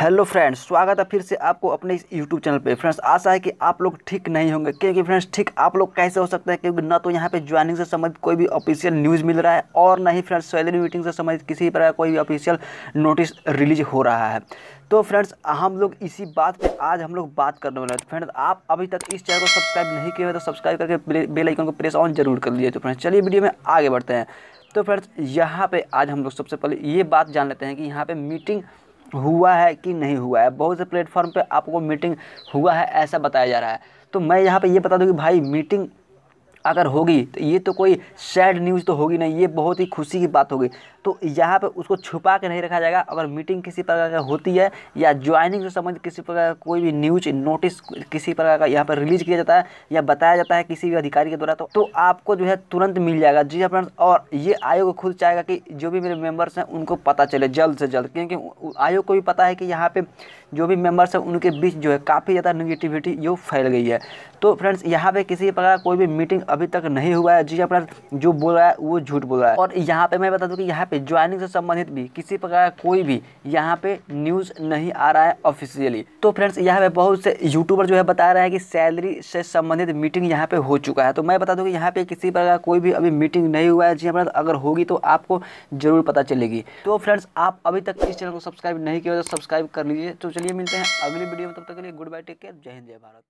hello friends स्वागत है फिर से आपको अपने इस यूट्यूब चैनल पे फ्रेंड्स आशा है कि आप लोग ठीक नहीं होंगे क्योंकि फ्रेंड्स ठीक आप लोग कैसे हो सकते हैं क्योंकि ना तो यहाँ पे ज्वाइनिंग से संबंधित कोई भी ऑफिशियल न्यूज़ मिल रहा है और ना ही फ्रेंड्स सैलरी मीटिंग से संबंधित किसी प्रकार कोई भी ऑफिशियल नोटिस रिलीज हो रहा है तो फ्रेंड्स हम लोग इसी बात पर आज हम लोग बात करने वाले हैं तो फ्रेंड्स आप अभी तक इस चैनल को सब्सक्राइब नहीं किए हुए तो सब्सक्राइब करके बेलाइकन को प्रेस ऑन जरूर कर लीजिए तो फ्रेंड्स चलिए वीडियो में आगे बढ़ते हैं तो फ्रेंड्स यहाँ पे आज हम लोग सबसे पहले ये बात जान लेते हैं कि यहाँ पे मीटिंग हुआ है कि नहीं हुआ है बहुत से प्लेटफॉर्म पे आपको मीटिंग हुआ है ऐसा बताया जा रहा है तो मैं यहाँ पे ये बता दूँ कि भाई मीटिंग अगर होगी तो ये तो कोई सैड न्यूज़ तो होगी नहीं ये बहुत ही खुशी की बात होगी तो यहाँ पर उसको छुपा के नहीं रखा जाएगा अगर मीटिंग किसी प्रकार का होती है या ज्वाइनिंग से संबंधित किसी प्रकार का कोई भी न्यूज नोटिस किसी प्रकार का यहाँ पर रिलीज किया जाता है या बताया जाता है किसी भी अधिकारी के द्वारा तो, तो आपको जो है तुरंत मिल जाएगा जी हाँ फ्रेंड्स और ये आयोग खुद चाहेगा कि जो भी मेरे मेम्बर्स हैं उनको पता चले जल्द से जल्द क्योंकि आयोग को भी पता है कि यहाँ पर जो भी मेम्बर्स हैं उनके बीच जो है काफ़ी ज़्यादा निगेटिविटी जो फैल गई है तो फ्रेंड्स यहाँ पर किसी प्रकार कोई भी मीटिंग अभी तक नहीं हुआ है जी हाँ फ्रेंड्स जो बोल रहा है वो झूठ बोल रहा है और यहाँ पर मैं बता दूँ कि यहाँ पे ज्वाइनिंग से संबंधित भी किसी प्रकार का कोई भी यहाँ पे न्यूज़ नहीं आ रहा है ऑफिशियली तो फ्रेंड्स यहाँ पे बहुत से यूट्यूबर जो है बता रहा है कि सैलरी से संबंधित मीटिंग यहाँ पे हो चुका है तो मैं बता दूँ कि यहाँ पे किसी प्रकार का कोई भी अभी मीटिंग नहीं हुआ है जी अपना हाँ, अगर होगी तो आपको जरूर पता चलेगी तो फ्रेंड्स आप अभी तक इस चैनल को सब्सक्राइब नहीं किया तो सब्सक्राइब कर लीजिए तो चलिए मिलते हैं अगली वीडियो में तब तक के लिए गुड बाय टेक केयर जय हिंद जय भारत